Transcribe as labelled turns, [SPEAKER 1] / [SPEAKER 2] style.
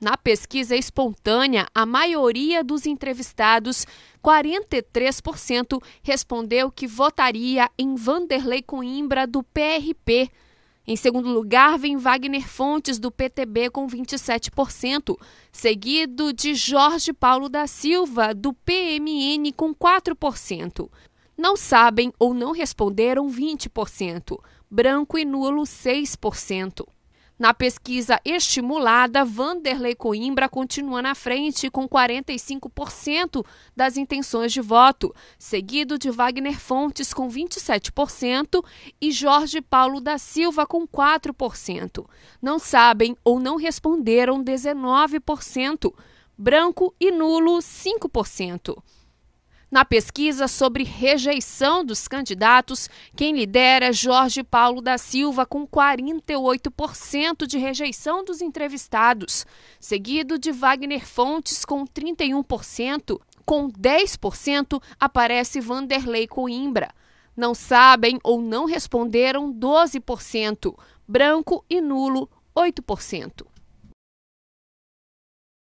[SPEAKER 1] Na pesquisa espontânea, a maioria dos entrevistados, 43%, respondeu que votaria em Vanderlei Coimbra, do PRP. Em segundo lugar, vem Wagner Fontes, do PTB, com 27%, seguido de Jorge Paulo da Silva, do PMN, com 4%. Não sabem ou não responderam 20%, branco e nulo 6%. Na pesquisa estimulada, Vanderlei Coimbra continua na frente com 45% das intenções de voto, seguido de Wagner Fontes com 27% e Jorge Paulo da Silva com 4%. Não sabem ou não responderam 19%, branco e nulo 5%. Na pesquisa sobre rejeição dos candidatos, quem lidera é Jorge Paulo da Silva, com 48% de rejeição dos entrevistados, seguido de Wagner Fontes, com 31%. Com 10% aparece Vanderlei Coimbra. Não sabem ou não responderam 12%, branco e nulo 8%.